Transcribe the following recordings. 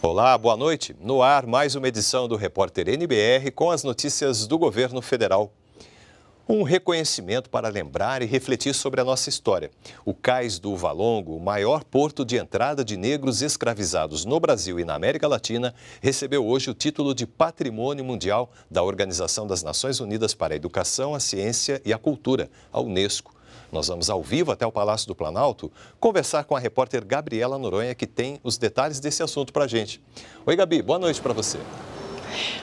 Olá, boa noite. No ar, mais uma edição do Repórter NBR com as notícias do governo federal. Um reconhecimento para lembrar e refletir sobre a nossa história. O cais do Valongo, o maior porto de entrada de negros escravizados no Brasil e na América Latina, recebeu hoje o título de Patrimônio Mundial da Organização das Nações Unidas para a Educação, a Ciência e a Cultura, a Unesco. Nós vamos ao vivo até o Palácio do Planalto conversar com a repórter Gabriela Noronha, que tem os detalhes desse assunto para a gente. Oi, Gabi, boa noite para você.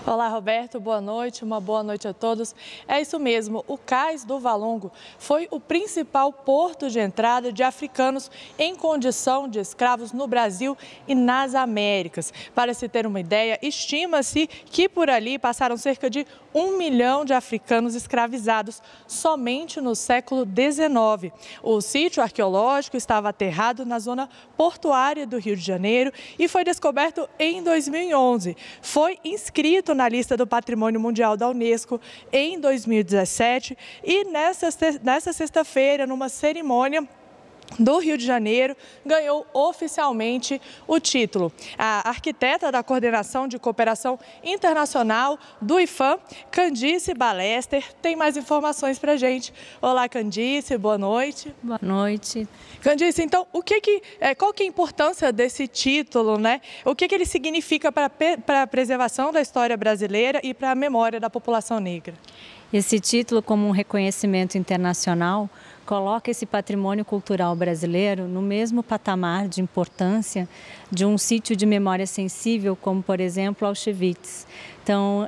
Olá, Roberto, boa noite, uma boa noite a todos. É isso mesmo, o Cais do Valongo foi o principal porto de entrada de africanos em condição de escravos no Brasil e nas Américas. Para se ter uma ideia, estima-se que por ali passaram cerca de um milhão de africanos escravizados somente no século XIX. O sítio arqueológico estava aterrado na zona portuária do Rio de Janeiro e foi descoberto em 2011. Foi inscrito inscrito na lista do Patrimônio Mundial da Unesco em 2017 e nessa, nessa sexta-feira, numa cerimônia do Rio de Janeiro ganhou oficialmente o título. A arquiteta da Coordenação de Cooperação Internacional do IFAM, Candice Balester, tem mais informações para gente. Olá, Candice, boa noite. Boa noite. Candice, então, o que que, é, qual que é a importância desse título, né? O que, que ele significa para a preservação da história brasileira e para a memória da população negra? Esse título, como um reconhecimento internacional, coloca esse patrimônio cultural brasileiro no mesmo patamar de importância de um sítio de memória sensível como, por exemplo, Auschwitz. Então, uh,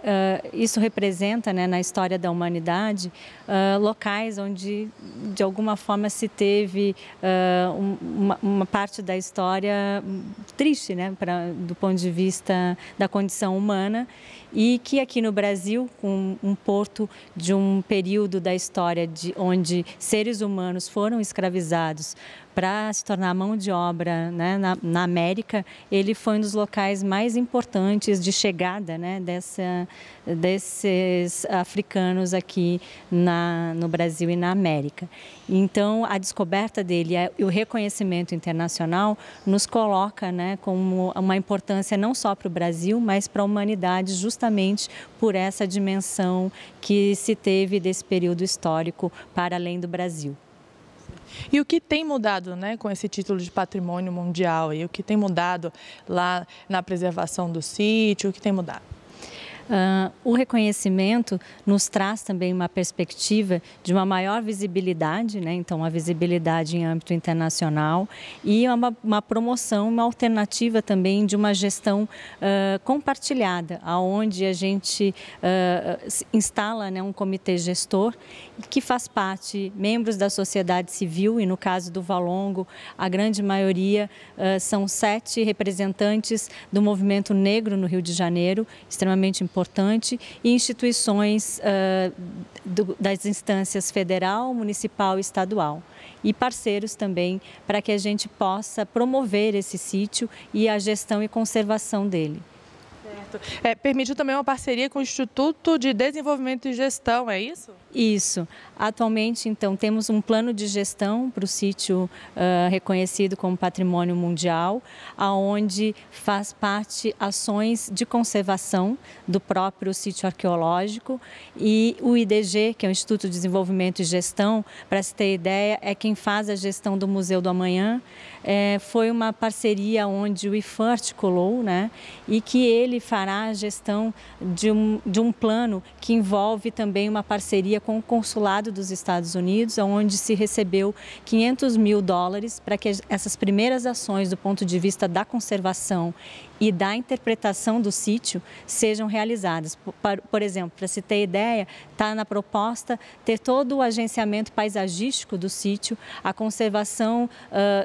isso representa né, na história da humanidade uh, locais onde, de alguma forma, se teve uh, uma, uma, parte da história triste, né, pra, do ponto de vista da condição humana, e que aqui no Brasil, com um porto de um período da história de onde seres humanos foram escravizados para se tornar mão de obra né, na, na, América, ele foi um dos locais mais importantes de chegada né, dessa, desses africanos aqui na, no Brasil e na América. Então, a descoberta dele é, e o reconhecimento internacional nos coloca né, como uma importância não só para o Brasil, mas para a humanidade, justamente por essa dimensão que se teve desse período histórico para além do Brasil. E o que tem mudado né, com esse título de patrimônio mundial? E o que tem mudado lá na preservação do sítio? O que tem mudado? Uh, o reconhecimento nos traz também uma perspectiva de uma maior visibilidade, né? então a visibilidade em âmbito internacional e é uma, uma promoção, uma alternativa também de uma gestão uh, compartilhada, aonde a gente uh, instala né, um comitê gestor que faz parte membros da sociedade civil e no caso do Valongo a grande maioria são sete representantes do movimento negro no Rio de Janeiro, extremamente importante importante, e instituições uh, do, das instâncias federal, municipal e estadual. E parceiros também, para que a gente possa promover esse sítio e a gestão e conservação dele. Certo. É, permitiu também uma parceria com o Instituto de Desenvolvimento e Gestão, é isso? Isso. Atualmente, então, temos um plano de gestão para o sítio uh, reconhecido como Patrimônio Mundial, aonde faz parte ações de conservação do próprio sítio arqueológico e o IDG, que é o Instituto de Desenvolvimento e Gestão, para se ter ideia, é quem faz a gestão do Museu do Amanhã. É, foi uma parceria onde o IFAM articulou, né, e que ele faz fará a gestão de um, de um plano que envolve também uma parceria com o Consulado dos Estados Unidos, onde se recebeu 500 mil dólares para que essas primeiras ações do ponto de vista da conservação e da interpretação do sítio sejam realizadas. Por, por exemplo, para se ter ideia, está na proposta ter todo o agenciamento paisagístico do sítio, a conservação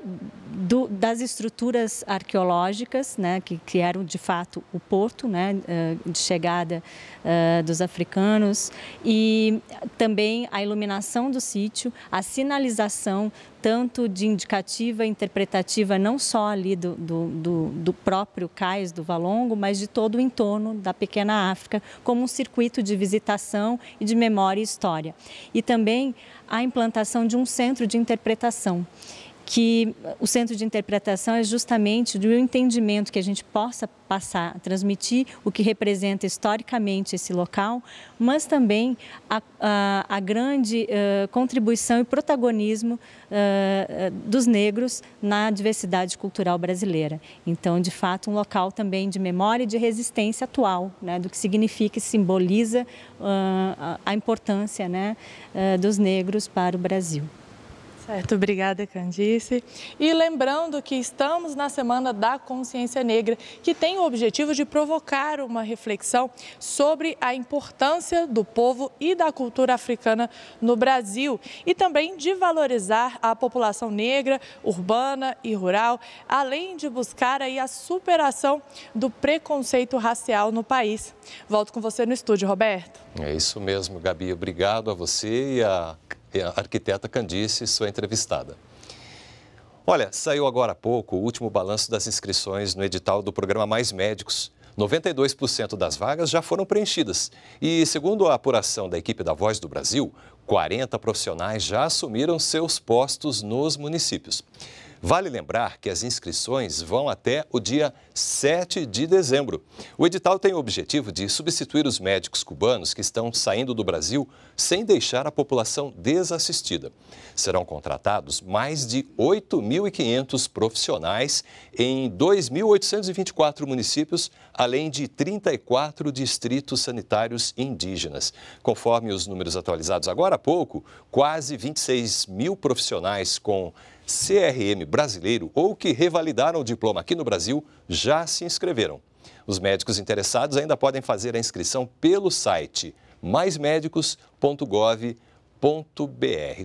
uh, do, das estruturas arqueológicas, né, que, que eram de fato o porto né, de chegada uh, dos africanos, e também a iluminação do sítio, a sinalização tanto de indicativa interpretativa, não só ali do, do, do, do próprio cais do Valongo, mas de todo o entorno da pequena África, como um circuito de visitação e de memória e história. E também a implantação de um centro de interpretação que o centro de interpretação é justamente do entendimento que a gente possa passar, transmitir o que representa historicamente esse local, mas também a, a, a grande uh, contribuição e protagonismo uh, dos negros na diversidade cultural brasileira. Então, de fato, um local também de memória e de resistência atual, né, do que significa e simboliza uh, a, importância né, dos negros para o Brasil. Certo, obrigada, Candice. E lembrando que estamos na Semana da Consciência Negra, que tem o objetivo de provocar uma reflexão sobre a importância do povo e da cultura africana no Brasil e também de valorizar a população negra, urbana e rural, além de buscar aí a superação do preconceito racial no país. Volto com você no estúdio, Roberto. É isso mesmo, Gabi. Obrigado a você e a a arquiteta Candice, sua entrevistada. Olha, saiu agora há pouco o último balanço das inscrições no edital do programa Mais Médicos. 92% das vagas já foram preenchidas. E, segundo a apuração da equipe da Voz do Brasil, 40 profissionais já assumiram seus postos nos municípios. Vale lembrar que as inscrições vão até o dia 7 de dezembro. O edital tem o objetivo de substituir os médicos cubanos que estão saindo do Brasil sem deixar a população desassistida. Serão contratados mais de 8.500 profissionais em 2.824 municípios, além de 34 distritos sanitários indígenas. Conforme os números atualizados agora, pouco, quase 26 mil profissionais com CRM brasileiro ou que revalidaram o diploma aqui no Brasil já se inscreveram. Os médicos interessados ainda podem fazer a inscrição pelo site maismedicos.gov.br.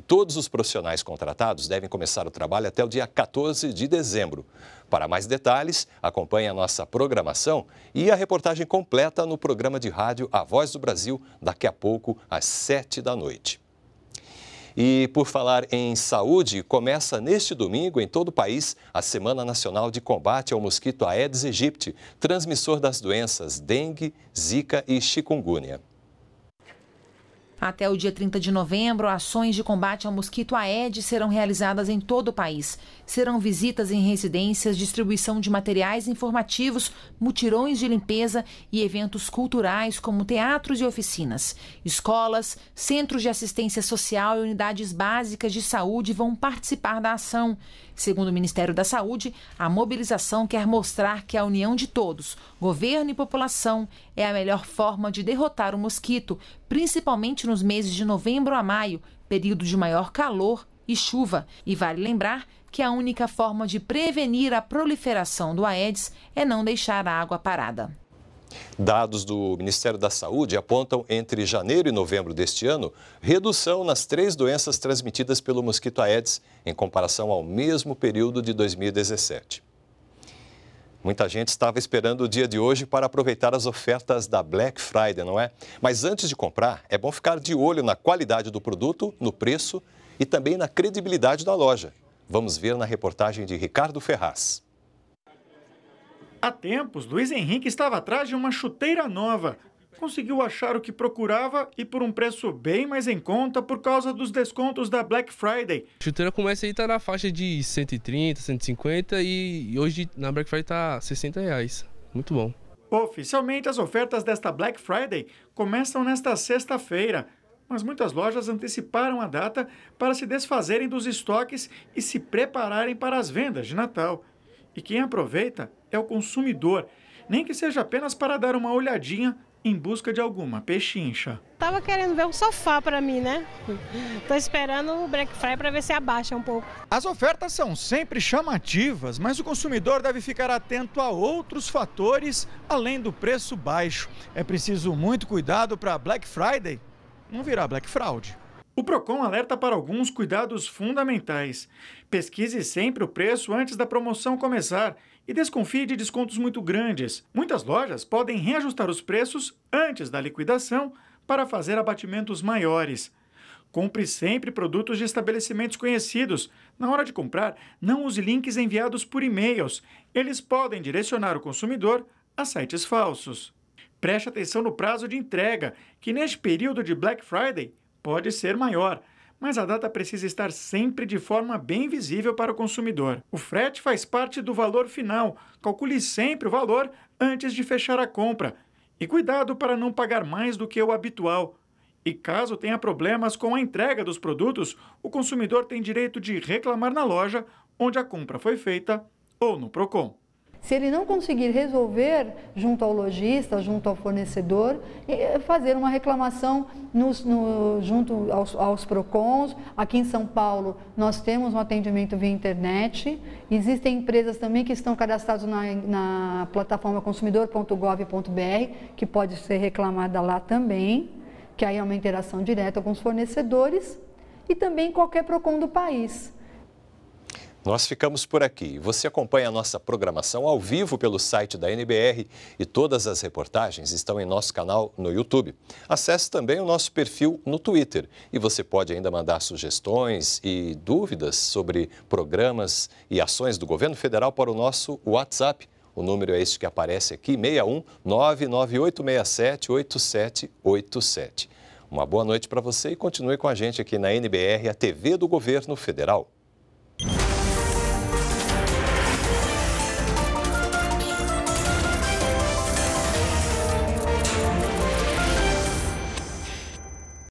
Todos os profissionais contratados devem começar o trabalho até o dia 14 de dezembro. Para mais detalhes, acompanhe a nossa programação e a reportagem completa no programa de rádio A Voz do Brasil, daqui a pouco, às 7 da noite. E por falar em saúde, começa neste domingo em todo o país a Semana Nacional de Combate ao Mosquito Aedes aegypti, transmissor das doenças dengue, zika e chikungunya. Até o dia 30 de novembro, ações de combate ao mosquito Aedes serão realizadas em todo o país. Serão visitas em residências, distribuição de materiais informativos, mutirões de limpeza e eventos culturais como teatros e oficinas. Escolas, centros de assistência social e unidades básicas de saúde vão participar da ação. Segundo o Ministério da Saúde, a mobilização quer mostrar que a união de todos, governo e população, é a melhor forma de derrotar o mosquito, principalmente nos meses de novembro a maio, período de maior calor e chuva. E vale lembrar que a única forma de prevenir a proliferação do Aedes é não deixar a água parada. Dados do Ministério da Saúde apontam entre janeiro e novembro deste ano redução nas três doenças transmitidas pelo mosquito Aedes em comparação ao mesmo período de 2017. Muita gente estava esperando o dia de hoje para aproveitar as ofertas da Black Friday, não é? Mas antes de comprar, é bom ficar de olho na qualidade do produto, no preço e também na credibilidade da loja. Vamos ver na reportagem de Ricardo Ferraz. Há tempos, Luiz Henrique estava atrás de uma chuteira nova, conseguiu achar o que procurava e por um preço bem mais em conta por causa dos descontos da Black Friday. A chuteira começa aí tá na faixa de 130, 150 e hoje na Black Friday tá 60 reais. Muito bom. Oficialmente as ofertas desta Black Friday começam nesta sexta-feira, mas muitas lojas anteciparam a data para se desfazerem dos estoques e se prepararem para as vendas de Natal. E quem aproveita é o consumidor, nem que seja apenas para dar uma olhadinha em busca de alguma pechincha. Tava querendo ver um sofá para mim, né? Tô esperando o Black Friday para ver se abaixa um pouco. As ofertas são sempre chamativas, mas o consumidor deve ficar atento a outros fatores além do preço baixo. É preciso muito cuidado para Black Friday não virar Black Fraud. O Procon alerta para alguns cuidados fundamentais. Pesquise sempre o preço antes da promoção começar e desconfie de descontos muito grandes. Muitas lojas podem reajustar os preços antes da liquidação para fazer abatimentos maiores. Compre sempre produtos de estabelecimentos conhecidos. Na hora de comprar, não use links enviados por e-mails. Eles podem direcionar o consumidor a sites falsos. Preste atenção no prazo de entrega, que neste período de Black Friday pode ser maior mas a data precisa estar sempre de forma bem visível para o consumidor. O frete faz parte do valor final. Calcule sempre o valor antes de fechar a compra. E cuidado para não pagar mais do que o habitual. E caso tenha problemas com a entrega dos produtos, o consumidor tem direito de reclamar na loja onde a compra foi feita ou no Procon. Se ele não conseguir resolver junto ao lojista, junto ao fornecedor, eh, fazer uma reclamação nos, no, junto aos, aos, PROCONs. Aqui em São Paulo, nós temos um atendimento via internet. Existem empresas também que estão cadastradas na, na plataforma consumidor.gov.br, que pode ser reclamada lá também, que aí é uma interação direta com os fornecedores e também qualquer PROCON do país. Nós ficamos por aqui. Você acompanha a nossa programação ao vivo pelo site da NBR e todas as reportagens estão em nosso canal no YouTube. Acesse também o nosso perfil no Twitter e você pode ainda mandar sugestões e dúvidas sobre programas e ações do governo federal para o nosso WhatsApp. O número é este que aparece aqui, 61 998678787. Uma boa noite para você e continue com a gente aqui na NBR, a TV do Governo Federal.